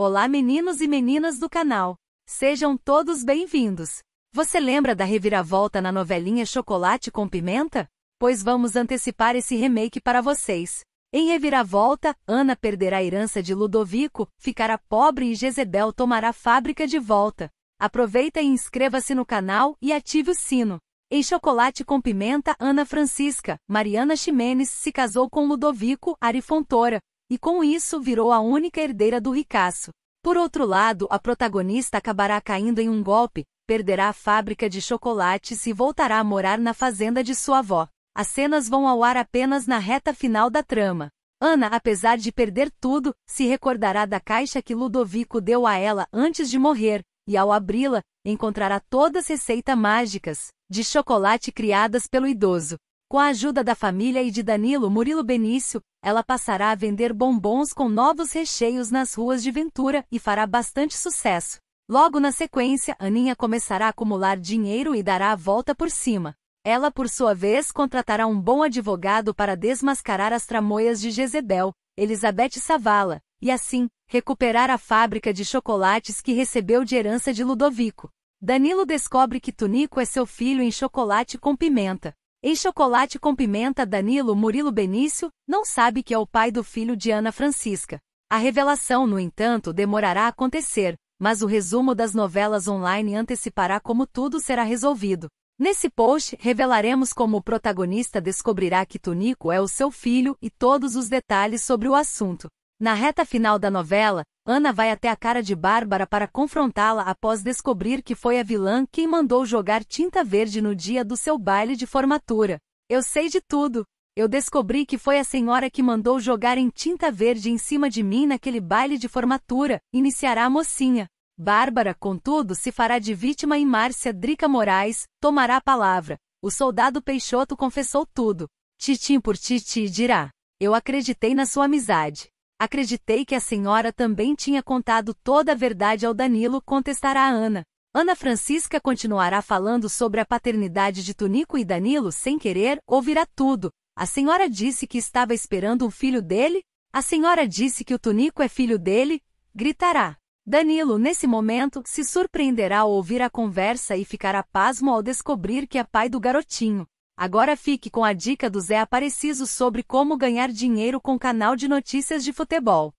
Olá, meninos e meninas do canal. Sejam todos bem-vindos. Você lembra da reviravolta na novelinha Chocolate com Pimenta? Pois vamos antecipar esse remake para vocês. Em reviravolta, Ana perderá a herança de Ludovico, ficará pobre e Jezebel tomará a fábrica de volta. Aproveita e inscreva-se no canal e ative o sino. Em Chocolate com Pimenta, Ana Francisca, Mariana Ximenes se casou com Ludovico Arifontora, e com isso virou a única herdeira do ricaço. Por outro lado, a protagonista acabará caindo em um golpe, perderá a fábrica de chocolates e voltará a morar na fazenda de sua avó. As cenas vão ao ar apenas na reta final da trama. Ana, apesar de perder tudo, se recordará da caixa que Ludovico deu a ela antes de morrer, e ao abri-la, encontrará todas receitas mágicas de chocolate criadas pelo idoso. Com a ajuda da família e de Danilo Murilo Benício, ela passará a vender bombons com novos recheios nas ruas de Ventura e fará bastante sucesso. Logo na sequência, Aninha começará a acumular dinheiro e dará a volta por cima. Ela, por sua vez, contratará um bom advogado para desmascarar as tramoias de Jezebel, Elizabeth Savala, e assim, recuperar a fábrica de chocolates que recebeu de herança de Ludovico. Danilo descobre que Tunico é seu filho em chocolate com pimenta. Em Chocolate com Pimenta, Danilo Murilo Benício não sabe que é o pai do filho de Ana Francisca. A revelação, no entanto, demorará a acontecer, mas o resumo das novelas online antecipará como tudo será resolvido. Nesse post, revelaremos como o protagonista descobrirá que Tunico é o seu filho e todos os detalhes sobre o assunto. Na reta final da novela, Ana vai até a cara de Bárbara para confrontá-la após descobrir que foi a vilã quem mandou jogar tinta verde no dia do seu baile de formatura. Eu sei de tudo. Eu descobri que foi a senhora que mandou jogar em tinta verde em cima de mim naquele baile de formatura, iniciará a mocinha. Bárbara, contudo, se fará de vítima e Márcia Drica Moraes tomará a palavra. O soldado Peixoto confessou tudo. Titim por titi dirá: Eu acreditei na sua amizade. Acreditei que a senhora também tinha contado toda a verdade ao Danilo, contestará Ana. Ana Francisca continuará falando sobre a paternidade de Tunico e Danilo sem querer, ouvirá tudo. A senhora disse que estava esperando um filho dele? A senhora disse que o Tunico é filho dele? Gritará. Danilo, nesse momento, se surpreenderá ao ouvir a conversa e ficará pasmo ao descobrir que é pai do garotinho. Agora fique com a dica do Zé Apareciso sobre como ganhar dinheiro com canal de notícias de futebol.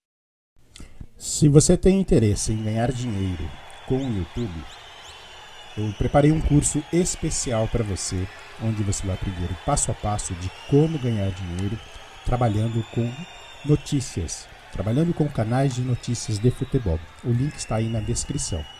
Se você tem interesse em ganhar dinheiro com o YouTube, eu preparei um curso especial para você, onde você vai aprender o passo a passo de como ganhar dinheiro trabalhando com notícias, trabalhando com canais de notícias de futebol. O link está aí na descrição.